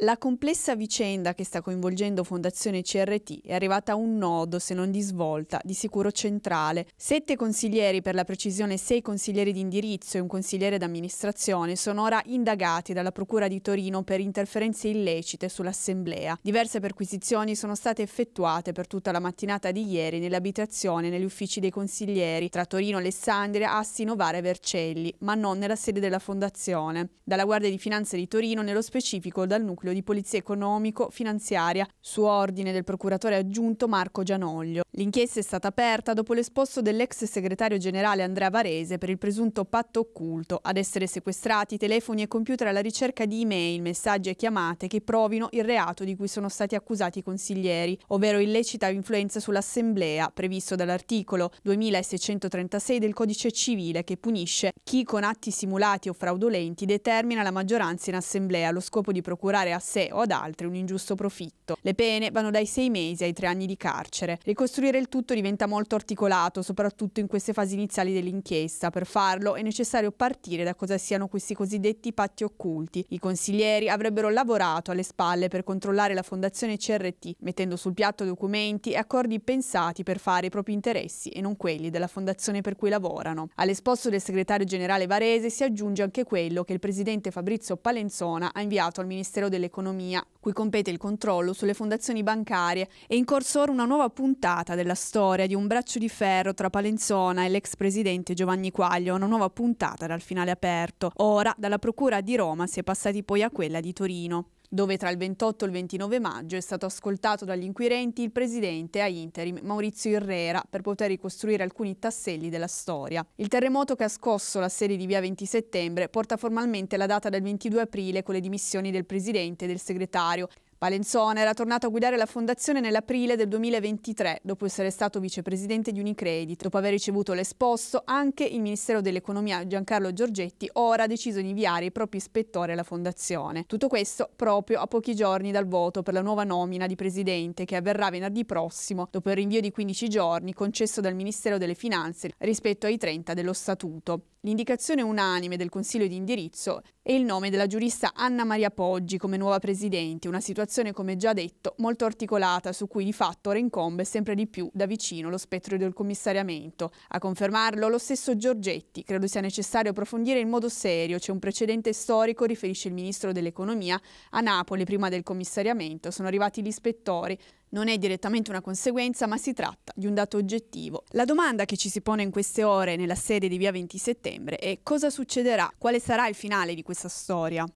La complessa vicenda che sta coinvolgendo Fondazione CRT è arrivata a un nodo, se non di svolta, di sicuro centrale. Sette consiglieri, per la precisione sei consiglieri di indirizzo e un consigliere d'amministrazione, sono ora indagati dalla Procura di Torino per interferenze illecite sull'Assemblea. Diverse perquisizioni sono state effettuate per tutta la mattinata di ieri nell'abitazione e negli uffici dei consiglieri, tra Torino, Alessandria, Assi, Novara e Vercelli, ma non nella sede della Fondazione. Dalla Guardia di Finanza di Torino, nello specifico dal nucleo Nucleo di Polizia Economico-Finanziaria, su ordine del procuratore aggiunto Marco Gianoglio. L'inchiesta è stata aperta dopo l'esposto dell'ex segretario generale Andrea Varese per il presunto patto occulto, ad essere sequestrati telefoni e computer alla ricerca di email, messaggi e chiamate che provino il reato di cui sono stati accusati i consiglieri, ovvero illecita influenza sull'assemblea, previsto dall'articolo 2636 del codice civile che punisce chi con atti simulati o fraudolenti determina la maggioranza in assemblea allo scopo di procurare a sé o ad altri un ingiusto profitto. Le pene vanno dai sei mesi ai tre anni di carcere. Ricostruire il tutto diventa molto articolato, soprattutto in queste fasi iniziali dell'inchiesta. Per farlo è necessario partire da cosa siano questi cosiddetti patti occulti. I consiglieri avrebbero lavorato alle spalle per controllare la fondazione CRT, mettendo sul piatto documenti e accordi pensati per fare i propri interessi e non quelli della fondazione per cui lavorano. All'esposto del segretario generale Varese si aggiunge anche quello che il presidente Fabrizio Palenzona ha inviato al Ministero delle dell'economia, cui compete il controllo sulle fondazioni bancarie, è in corso ora una nuova puntata della storia di un braccio di ferro tra Palenzona e l'ex presidente Giovanni Quaglio, una nuova puntata dal finale aperto. Ora dalla Procura di Roma si è passati poi a quella di Torino dove tra il 28 e il 29 maggio è stato ascoltato dagli inquirenti il presidente a interim Maurizio Irrera per poter ricostruire alcuni tasselli della storia. Il terremoto che ha scosso la sede di via 20 settembre porta formalmente la data del 22 aprile con le dimissioni del presidente e del segretario Palenzona era tornato a guidare la fondazione nell'aprile del 2023, dopo essere stato vicepresidente di Unicredit. Dopo aver ricevuto l'esposto, anche il Ministero dell'Economia Giancarlo Giorgetti ora ha deciso di inviare i propri ispettori alla fondazione. Tutto questo proprio a pochi giorni dal voto per la nuova nomina di presidente che avverrà venerdì prossimo, dopo il rinvio di 15 giorni concesso dal Ministero delle Finanze rispetto ai 30 dello Statuto. L'indicazione unanime del Consiglio di indirizzo è il nome della giurista Anna Maria Poggi come nuova presidente, una situazione situazione, come già detto, molto articolata, su cui di fatto ora incombe sempre di più da vicino lo spettro del commissariamento. A confermarlo lo stesso Giorgetti, credo sia necessario approfondire in modo serio, c'è un precedente storico, riferisce il Ministro dell'Economia, a Napoli prima del commissariamento sono arrivati gli ispettori, non è direttamente una conseguenza, ma si tratta di un dato oggettivo. La domanda che ci si pone in queste ore nella sede di Via 20 Settembre è cosa succederà, quale sarà il finale di questa storia.